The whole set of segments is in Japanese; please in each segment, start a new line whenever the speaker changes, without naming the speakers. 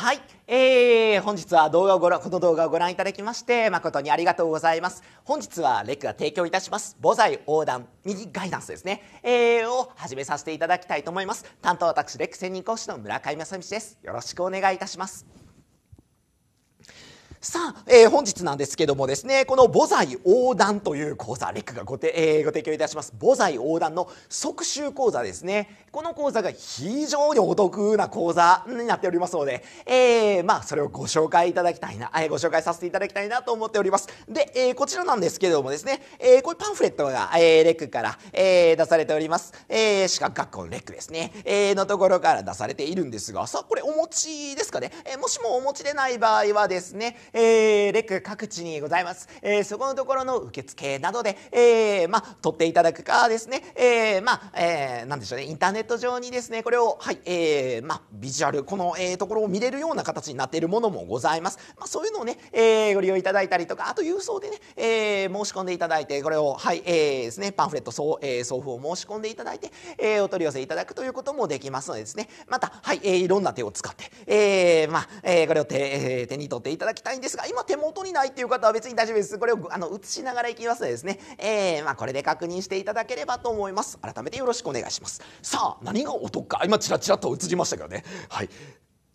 はい、えー、本日は動画をご覧この動画をご覧いただきまして誠にありがとうございます本日はレックが提供いたします母材横断ミニガイダンスですね、えー、を始めさせていただきたいと思います担当私レック専任講師の村上正道ですよろしくお願いいたしますさあ、えー、本日なんですけどもですねこの「母材横断」という講座レックがごて、えー、ご提供いたします母材横断の即習講座ですねこの講座が非常にお得な講座になっておりますので、えー、まあ、それをご紹介いただきたいな、えー、ご紹介させていただきたいなと思っております。で、えー、こちらなんですけどもですね、えー、こういうパンフレットが、えー、レックから、えー、出されております。えー、資格学校のレックですね、えー、のところから出されているんですが、さあ、これお持ちですかね、えー、もしもお持ちでない場合はですね、えー、レック各地にございます。えー、そこのところの受付などで、えー、まあ、取っていただくかですね、えー、まあ、えー、なんでしょうね、インターネットネット上にですねこれを、はいえーまあ、ビジュアルこの、えー、ところを見れるような形になっているものもございます、まそういうのをね、えー、ご利用いただいたりとかあと郵送でね、えー、申し込んでいただいてこれを、はいえーですね、パンフレット送,、えー、送付を申し込んでいただいて、えー、お取り寄せいただくということもできますのでですねまた、はいえー、いろんな手を使って、えーまえー、これを手,、えー、手に取っていただきたいんですが今手元にないっていう方は別に大丈夫ですこれをあの写しながらいきますのでですね、えーまこれで確認していただければと思います改めてよろしくお願いしますさあ何がお得か今ちらちらと映りましたけどねはい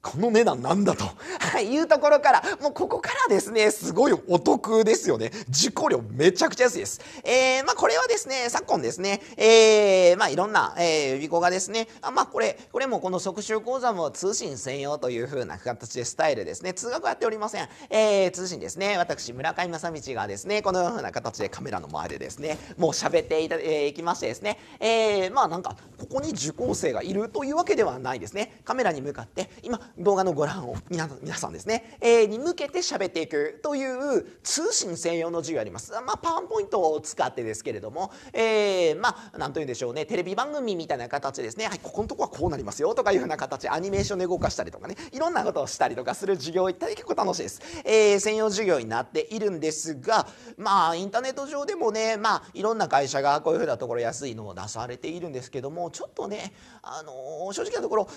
この値段なんだと、はい、いうところから、もうここからですね、すごいお得ですよね。事故量めちゃくちゃ安いです。えー、まあこれはですね、昨今ですね、えー、まあいろんな、えー、予備校がですね、あまあこれ、これもこの即習講座も通信専用というふうな形でスタイルですね、通学はやっておりません。えー、通信ですね、私村上正道がですね、このような形でカメラの前でですね、もう喋っていた、えー、きましてですね、えー、まあなんか、ここに受講生がいるというわけではないですね。カメラに向かって、今、動画のご覧を皆さんですね、えー、に向けて喋っていくという通信専用の授業あります。まあ、パワーポイントを使ってですけれども、えー、まあ、なんというんでしょうね、テレビ番組みたいな形ですね、はい、ここのとこはこうなりますよとかいうような形、アニメーションで動かしたりとかね、いろんなことをしたりとかする授業行ったり結構楽しいです。えー、専用授業になっているんですが、まあ、インターネット上でもね、まあ、いろんな会社がこういうふうなところ安いのを出されているんですけども、ちょっとね、あのー、正直なところ、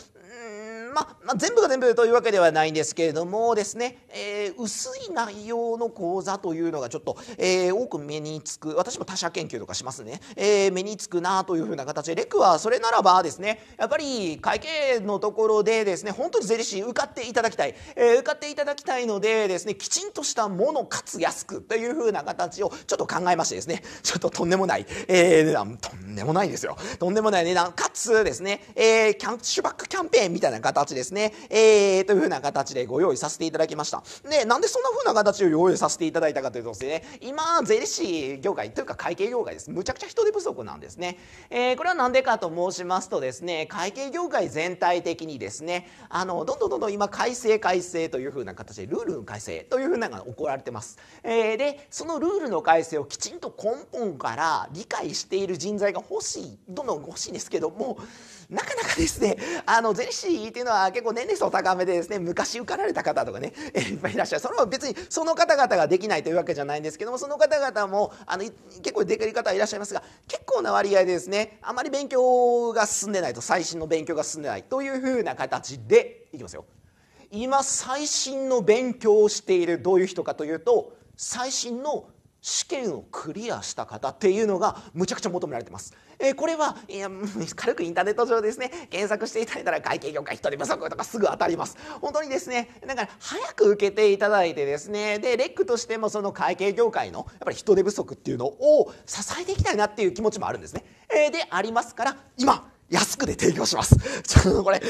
うんまあ、ま全部が全部というわけではないんですけれどもですね、え薄い内容の講座というのがちょっと、えー、多く目につく私も他者研究とかしますね、えー、目につくなというふうな形でレクはそれならばですねやっぱり会計のところでですね本当に税理士受かっていただきたい、え受かっていただきたいのでですねきちんとしたものかつ安くというふうな形をちょっと考えましてですねちょっととんでもない、え値段とんでもないですよとんでもない値段かつですね、えキャッシュバックキャンペーンみたいな形ですね、えというふうな形でご用意させていただきました。ででなんでそんな風な形を用意させていただいたかというとですね今税理士業界というか会計業界ですむちゃくちゃ人手不足なんですね、えー、これは何でかと申しますとですね会計業界全体的にですねあのどんどんどんどん今改正改正という風な形でルールの改正という風なのが行られてます、えー、でそのルールの改正をきちんと根本から理解している人材が欲しいどんどん欲しいんですけどもなかなかですねあのゼリシーっていうのは結構年齢層高めでですね昔受かられた方とかね、いっぱいいらっしゃるそれも別にその方々ができないというわけじゃないんですけどもその方々もあの結構できる方はいらっしゃいますが結構な割合でですねあまり勉強が進んでないと最新の勉強が進んでないというふうな形でいきますよ。今最新の勉強をしているどういう人かというと最新の試験をクリアした方っていうのがむちゃくちゃ求められてます。えー、これはいや軽くインターネット上ですね検索していただいたら会計業界一人不足とかすぐ当たります。本当にですねだから早く受けていただいてですねでレックとしてもその会計業界のやっぱり人手不足っていうのを支えていきたいなっていう気持ちもあるんですね。えー、でありますから今安くで提供します。ちょっとこれ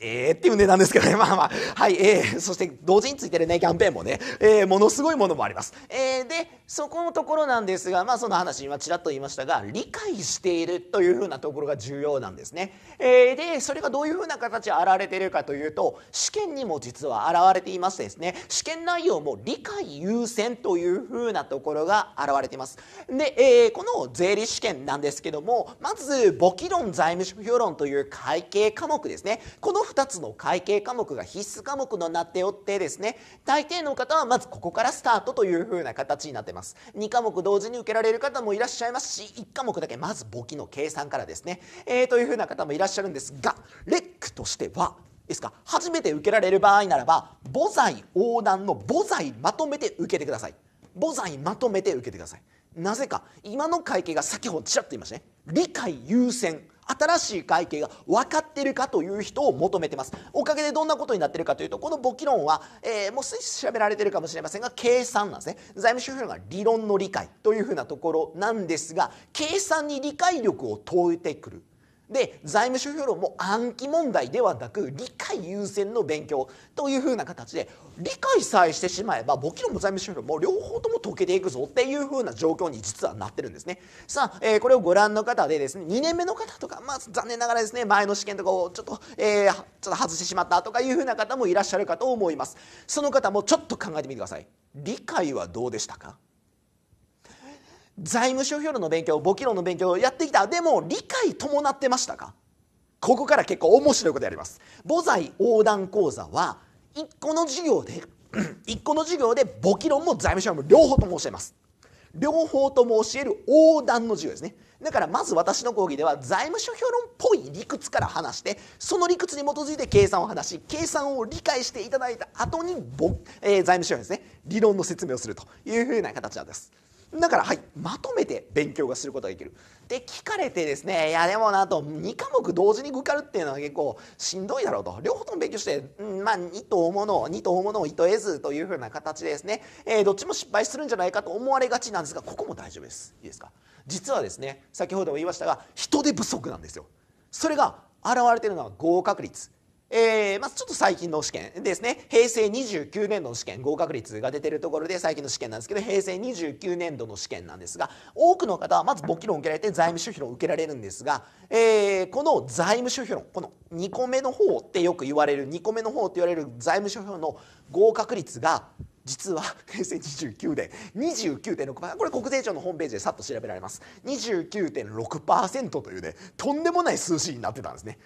ええっていう値段ですけどね。まあまあ。はい、えー、そして同時についてるね、キャンペーンもね、えー、ものすごいものもあります。えー、で、そこのところなんですが、まあ、その話今ちらっと言いましたが理解しているというふうなところが重要なんですね。えー、でそれがどういうふうな形で現れているかというと試験にも実は現れていましてですね試験内容も理解優先というふうなところが現れています。で、えー、この税理試験なんですけどもまず簿記論財務諸表論という会計科目ですねこの2つの会計科目が必須科目のなっておってですね大抵の方はまずここからスタートというふうな形になってます。ます2科目同時に受けられる方もいらっしゃいますし1科目だけまず簿記の計算からですね、えー、というふうな方もいらっしゃるんですがレックとしてはですか初めて受けられる場合ならば母材横断の母材まとめて受けてください母材まとめて受けてくださいなぜか今の会計が先ほどちらっと言いましたね理解優先新しい会計が分かってるかという人を求めてますおかげでどんなことになってるかというとこの簿記論は、えー、もうすし調べられてるかもしれませんが計算なんですね財務諸表が理論の理解というふうなところなんですが計算に理解力を問うてくるで財務諸表論も暗記問題ではなく理解優先の勉強というふうな形で理解さえしてしまえば簿記論も財務諸表論も両方とも解けていくぞっていうふうな状況に実はなってるんですねさあ、えー、これをご覧の方でですね2年目の方とか、まあ、残念ながらですね前の試験とかをちょっと,、えー、ちょっと外してしまったとかいうふうな方もいらっしゃるかと思いますその方もちょっと考えてみてください理解はどうでしたか財務諸表論の勉強簿記論の勉強をやってきたでも理解伴ってましたかここから結構面白いことやります母材横断講座は1個の授業で1 個の授業で簿記論も財務諸表も両方とも教えます両方とも教える横断の授業ですねだからまず私の講義では財務諸表論っぽい理屈から話してその理屈に基づいて計算を話し計算を理解していただいた後に、えー、財務諸表ですね理論の説明をするというふうな形なんです。だからはいまとめて勉強がすることができるで聞かれてですねいやでもなと2科目同時に受かるっていうのは結構しんどいだろうと両方とも勉強して、うん、まあ2と大物ものを2と大物ものをいとえずというふうな形でですね、えー、どっちも失敗するんじゃないかと思われがちなんですがここも大丈夫ですいいですか実はですね先ほども言いましたが人手不足なんですよそれが現れてるのは合格率えー、まずちょっと最近の試験ですね平成29年度の試験合格率が出てるところで最近の試験なんですけど平成29年度の試験なんですが多くの方はまず簿記論を受けられて財務諸表論を受けられるんですが、えー、この財務諸表論この2個目の方ってよく言われる2個目の方って言われる財務諸表論の合格率が実は平成29年29.6%これ国税庁のホームページでさっと調べられます29.6%というねとんでもない数字になってたんですね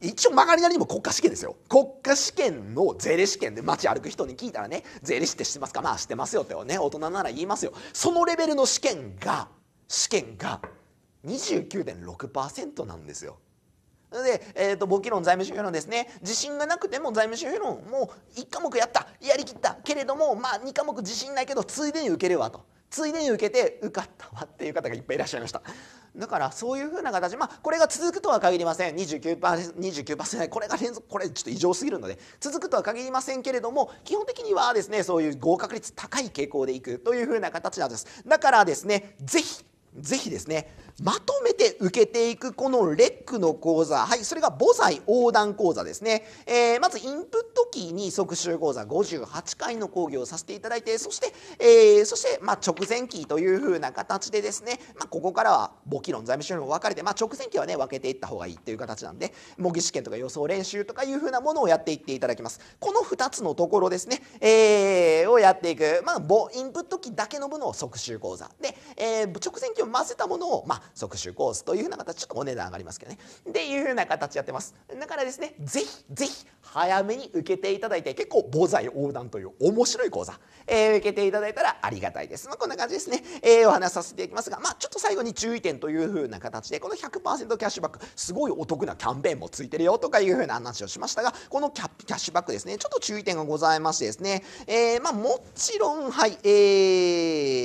一応曲がりなりにも国家試験ですよ国家試験の税理試験で街歩く人に聞いたらね税理士って知ってますかまあ知ってますよってね大人なら言いますよそのレベルの試験が試験が29.6%なんですよで、えーと、簿記論財務諸表論ですね自信がなくても財務諸表論もう1科目やったやりきったけれどもまあ2科目自信ないけどついでに受けるわとついでに受けて受かったわっていう方がいっぱいいらっしゃいましただからそういうふうな形、まあ、これが続くとは限りません 29%, 29%これが連続これちょっと異常すぎるので続くとは限りませんけれども基本的にはですねそういう合格率高い傾向でいくというふうな形なんですだからですねぜひぜひですねまとめて受けていくこのレックの講座、はい、それが母材横断講座ですね、えー、まずインプットキーに即集講座58回の講義をさせていただいてそして、えー、そしてまあ直前期というふうな形でですね、まあ、ここからは簿記論財務省料に分かれて、まあ、直前期はね分けていった方がいいという形なんで模擬試験とか予想練習とかいうふうなものをやっていっていただきますこの2つのところですね、えー、をやっていく、まあ、インプットーだけのものを即集講座で、えー、直前期を混ぜたものを、まあ即収コースというふうな形ちょっとお値段上がりますけどねっていうふうな形やってますだからですねぜひぜひ早めに受けていただいて結構防災横断という面白い講座、えー、受けていただいたらありがたいです、まあ、こんな感じですね、えー、お話しさせていただきますが、まあ、ちょっと最後に注意点というふうな形でこの100%キャッシュバックすごいお得なキャンペーンもついてるよとかいうふうな話をしましたがこのキャッシュバックですねちょっと注意点がございましてですね、えー、まあ、もちろんはいえ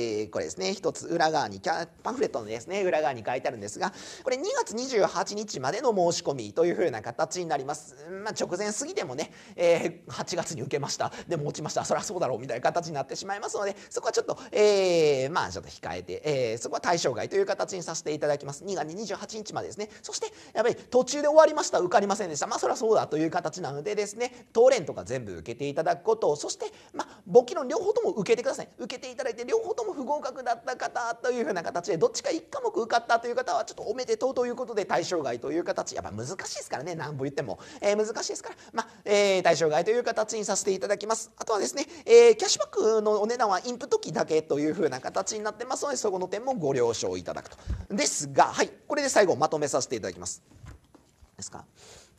ーこれですね1つ裏側にキャパンフレットのですね裏側に書いてあるんですがこれ2月28日までの申し込みというふうな形になります、まあ、直前過ぎてもね、えー、8月に受けましたでも落ちましたそりゃそうだろうみたいな形になってしまいますのでそこはちょっと、えー、まあちょっと控えて、えー、そこは対象外という形にさせていただきます2月28日までですねそしてやっぱり途中で終わりました受かりませんでしたまあそりゃそうだという形なのでですね当連とか全部受けていただくことそしてまあ簿記論両方とも受けてください受けていただいて両方とも不合格だった方というふうな形でどっちか1科目受かったという方はちょっとおめでとうということで対象外という形やっぱ難しいですからね何ぼ言っても、えー、難しいですから、まあ、えー、対象外という形にさせていただきますあとはですね、えー、キャッシュバックのお値段はインプ時だけというふうな形になってますのでそこの点もご了承いただくとですがはいこれで最後まとめさせていただきますですか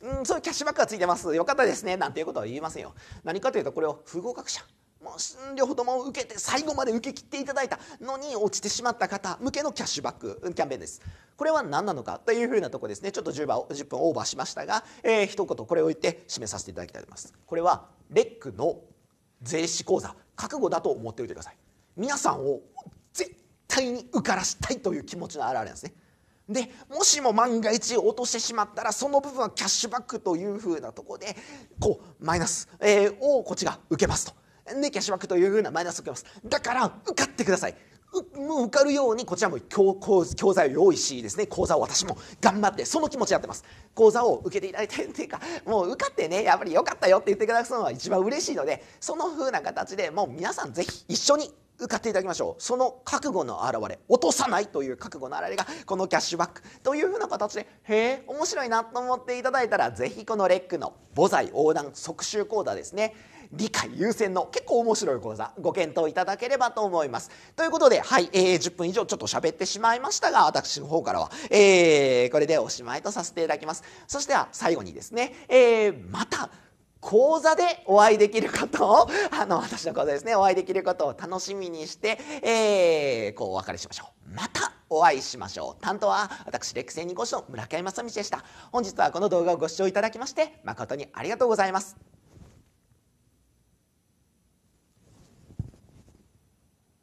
うんそういうキャッシュバックがついてますよかったですねなんていうことは言えませんよ何かというとこれを不合格者もう両ほども受けて最後まで受け切っていただいたのに落ちてしまった方向けのキャッシュバックキャンペーンですこれは何なのかというふうなとこですねちょっと 10, 番10分オーバーしましたが、えー、一言これを言って締めさせていただきたいと思いますこれはレックの税理士講座覚悟だと思っておいてください皆さんを絶対に受からしたいという気持ちの表れなんですねでもしも万が一落としてしまったらその部分はキャッシュバックというふうなとこでこうマイナス、えー、をこっちが受けますと。ね、キャッシュバックというふうなマイナスを受けます。だから、受かってください。もう受かるようにこちらも教教材を用意しですね講座を私も頑張ってその気持ちやってます講座を受けていただいてっていうかもう受かってねやっぱり良かったよって言ってくださるのは一番嬉しいのでその風な形でもう皆さん是非一緒に受かっていただきましょうその覚悟の表れ落とさないという覚悟の表れがこのキャッシュバックというふうな形でへえ面白いなと思っていただいたら是非このレックの母材横断即習講座ですね理解優先の結構面白い講座ご検討いただければと思います。ということで、はい、えー、10分以上ちょっと喋ってしまいましたが、私の方からは、えー、これでおしまいとさせていただきます。そしては最後にですね、えー、また、講座でお会いできることを、あの、私の講座ですね、お会いできることを楽しみにして、えー、こうお別れしましょう。またお会いしましょう。担当は私、歴戦にご師の村上正道でした。本日はこの動画をご視聴いただきまして、誠にありがとうございます。